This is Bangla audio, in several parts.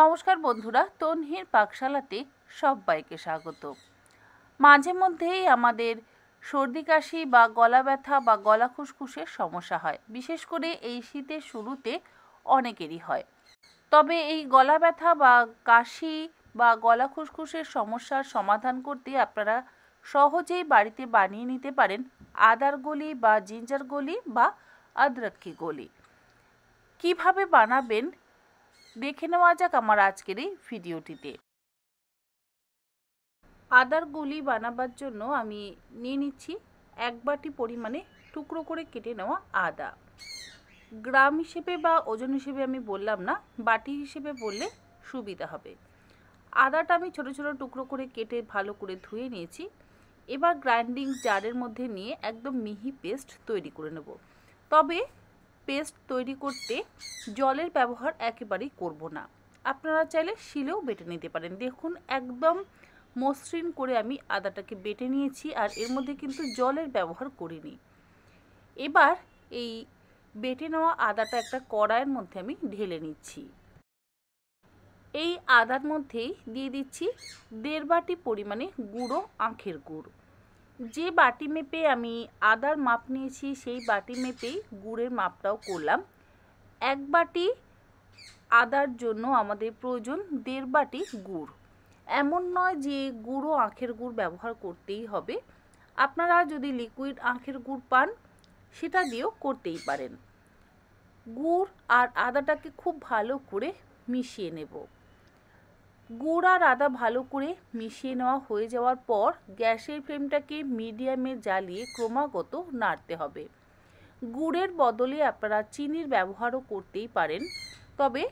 নমস্কার বন্ধুরা তনহির পাকশালাতে সবাইকে স্বাগত মাঝে মধ্যেই আমাদের সর্দি কাশি বা গলা ব্যথা বা গলা খুসখুসের সমস্যা হয় বিশেষ করে এই শীতের শুরুতে অনেকেরই হয় তবে এই গলা ব্যথা বা কাশি বা গলা খুসখুসের সমস্যার সমাধান করতে আপনারা সহজেই বাড়িতে বানিয়ে নিতে পারেন আদার গলি বা জিঞ্জার গলি বা আদ্রাক্ষী গলি কিভাবে বানাবেন দেখে নেওয়া যাক আমার আজকের এই ভিডিওটিতে আদার গুলি বানাবার জন্য আমি নিয়ে নিচ্ছি এক বাটি পরিমাণে টুকরো করে কেটে নেওয়া আদা গ্রাম হিসেবে বা ওজন হিসেবে আমি বললাম না বাটি হিসেবে বললে সুবিধা হবে আদাটা আমি ছোট ছোট টুকরো করে কেটে ভালো করে ধুয়ে নিয়েছি এবার গ্রাইন্ডিং জারের মধ্যে নিয়ে একদম মিহি পেস্ট তৈরি করে নেব তবে পেস্ট তৈরি করতে জলের ব্যবহার একেবারেই করব না আপনারা চাইলে শিলেও বেটে নিতে পারেন দেখুন একদম মসৃণ করে আমি আদাটাকে বেটে নিয়েছি আর এর মধ্যে কিন্তু জলের ব্যবহার করিনি এবার এই বেটে নেওয়া আদাটা একটা কড়াইয়ের মধ্যে আমি ঢেলে নিচ্ছি এই আদার মধ্যেই দিয়ে দিচ্ছি দেড় বাটি পরিমাণে গুঁড়ো আখের গুড় যে বাটি মেপে আমি আদার মাপ নিয়েছি সেই বাটি মেপেই গুড়ের মাপটাও করলাম এক বাটি আদার জন্য আমাদের প্রয়োজন দেড় বাটি গুড় এমন নয় যে গুঁড়ো আখের গুড় ব্যবহার করতেই হবে আপনারা যদি লিকুইড আখের গুড় পান সেটা দিয়েও করতেই পারেন গুড় আর আদাটাকে খুব ভালো করে মিশিয়ে নেব গুড় আর আদা ভালো করে মিশিয়ে নেওয়া হয়ে যাওয়ার পর গ্যাসের ফ্লেমটাকে মিডিয়ামে জ্বালিয়ে ক্রমাগত নাড়তে হবে গুড়ের বদলে আপনারা চিনির ব্যবহারও করতেই পারেন তবে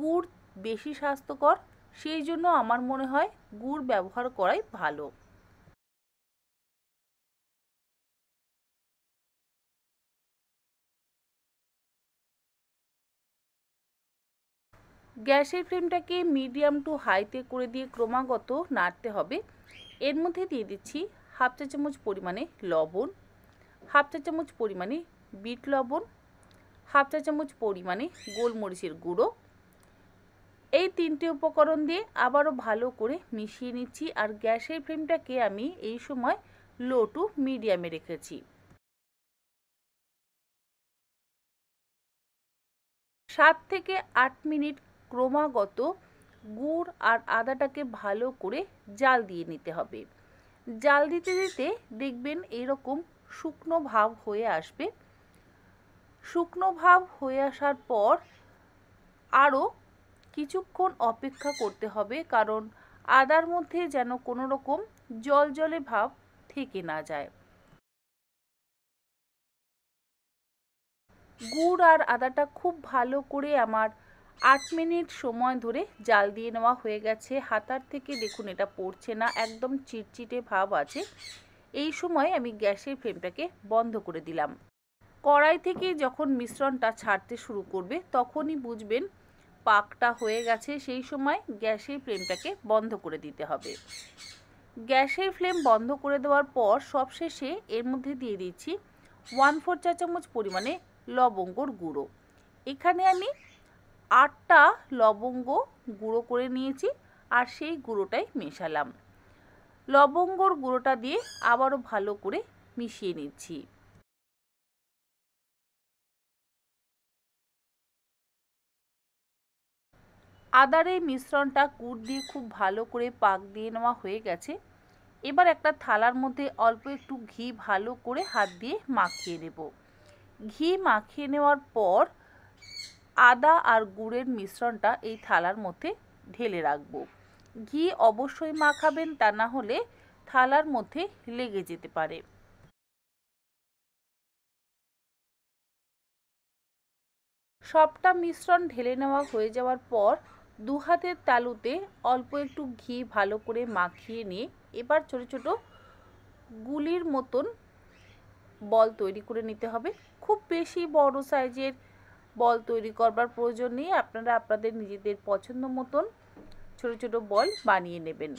গুড় বেশি স্বাস্থ্যকর সেই জন্য আমার মনে হয় গুড় ব্যবহার করাই ভালো গ্যাসের ফ্লেমটাকে মিডিয়াম টু হাইতে করে দিয়ে ক্রমাগত নাড়তে হবে এর মধ্যে দিয়ে দিচ্ছি হাফ চা চামচ পরিমাণে লবণ হাফ চা চামচ পরিমাণে বিট লবণ হাফ চা চামচ পরিমাণে গোলমরিচের গুঁড়ো এই তিনটে উপকরণ দিয়ে আবারও ভালো করে মিশিয়ে নিচ্ছি আর গ্যাসের ফ্লেমটাকে আমি এই সময় লো টু মিডিয়ামে রেখেছি সাত থেকে আট মিনিট ক্রমাগত গুড় আর আদাটাকে ভালো করে জাল দিয়ে নিতে হবে জাল দিতে দিতে দেখবেন এরকম শুকনো ভাব হয়ে আসবে শুকনো ভাব হয়ে আসার পর আরও কিছুক্ষণ অপেক্ষা করতে হবে কারণ আদার মধ্যে যেন কোনো রকম জল জলে ভাব থেকে না যায় গুড় আর আদাটা খুব ভালো করে আমার আট মিনিট সময় ধরে জাল দিয়ে নেওয়া হয়ে গেছে হাতার থেকে দেখুন এটা পড়ছে না একদম চিটচিটে ভাব আছে এই সময় আমি গ্যাসের ফ্লেমটাকে বন্ধ করে দিলাম কড়াই থেকে যখন মিশ্রণটা ছাড়তে শুরু করবে তখনই বুঝবেন পাকটা হয়ে গেছে সেই সময় গ্যাসের ফ্লেমটাকে বন্ধ করে দিতে হবে গ্যাসের ফ্লেম বন্ধ করে দেওয়ার পর সবশেষে এর মধ্যে দিয়ে দিচ্ছি ওয়ান ফোর চা চামচ পরিমাণে লবঙ্গর গুঁড়ো এখানে আমি আটটা লবঙ্গ গুঁড়ো করে নিয়েছি আর সেই গুঁড়োটাই মেশালাম লবঙ্গর গুঁড়োটা দিয়ে আবারও ভালো করে মিশিয়ে নিচ্ছি আদার এই মিশ্রণটা গুড় দিয়ে খুব ভালো করে পাক দিয়ে নেওয়া হয়ে গেছে এবার একটা থালার মধ্যে অল্প একটু ঘি ভালো করে হাত দিয়ে মাখিয়ে নেব ঘি মাখিয়ে নেওয়ার পর আদা আর গুড়ের মিশ্রণটা এই থালার মধ্যে ঢেলে রাখব ঘি অবশ্যই মাখাবেন তা না হলে থালার মধ্যে লেগে যেতে পারে সবটা মিশ্রণ ঢেলে নেওয়া হয়ে যাওয়ার পর দু হাতের তালুতে অল্প একটু ঘি ভালো করে মাখিয়ে নিয়ে এবার ছোট ছোট গুলির মতন বল তৈরি করে নিতে হবে খুব বেশি বড় সাইজের বল তৈরি করবার প্রয়োজন নেই আপনারা আপনাদের নিজেদের পছন্দ মতন ছোট ছোট বল বানিয়ে নেবেন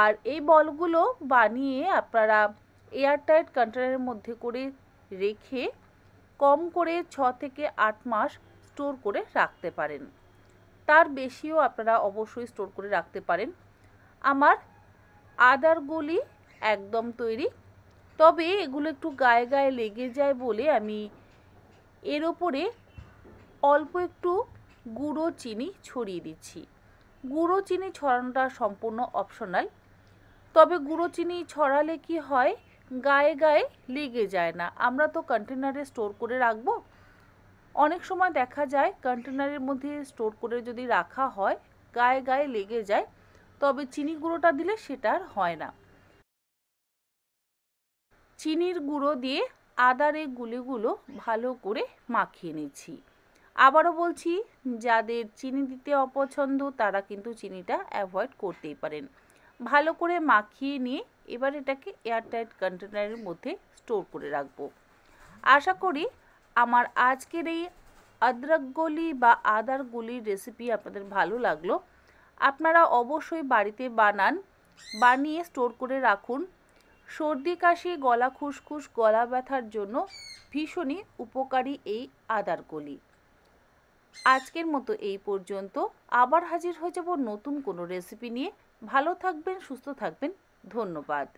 আর এই বলগুলো বানিয়ে আপনারা এয়ারটাইট কন্টেনারের মধ্যে করে রেখে কম করে ছ থেকে আট মাস স্টোর করে রাখতে পারেন তার বেশিও আপনারা অবশ্যই স্টোর করে রাখতে পারেন আমার আদারগুলি একদম তৈরি তবে এগুলো একটু গায়ে গায়ে লেগে যায় বলে আমি এর ওপরে অল্প একটু গুঁড়ো চিনি ছড়িয়ে দিচ্ছি গুঁড়ো চিনি ছড়ানোটা সম্পূর্ণ অপশনাল তবে গুঁড়ো চিনি ছড়ালে কি হয় গায়ে গায়ে লেগে যায় না আমরা তো কন্টেনারে স্টোর করে রাখবো অনেক সময় দেখা যায় কন্টেনারের মধ্যে স্টোর করে যদি রাখা হয় গায়ে গায়ে লেগে যায় তবে চিনি গুঁড়োটা দিলে সেটা আর হয় না চিনির গুঁড়ো দিয়ে আদার গুলিগুলো ভালো করে মাখিয়ে নিচ্ছি আবারও বলছি যাদের চিনি দিতে অপছন্দ তারা কিন্তু চিনিটা অ্যাভয়েড করতেই পারেন ভালো করে মাখিয়ে নিয়ে এবার এটাকে এয়ারটাইট কন্টেনারের মধ্যে স্টোর করে রাখবো আশা করি আমার আজকের এই আদ্রাকগুলি বা আদার রেসিপি আপনাদের ভালো লাগলো আপনারা অবশ্যই বাড়িতে বানান বানিয়ে স্টোর করে রাখুন সর্দি কাশি গলা খুসখুস গলা ব্যথার জন্য ভীষণই উপকারী এই আদার কলি আজকের মতো এই পর্যন্ত আবার হাজির হয়ে যাব নতুন কোনো রেসিপি নিয়ে ভালো থাকবেন সুস্থ থাকবেন ধন্যবাদ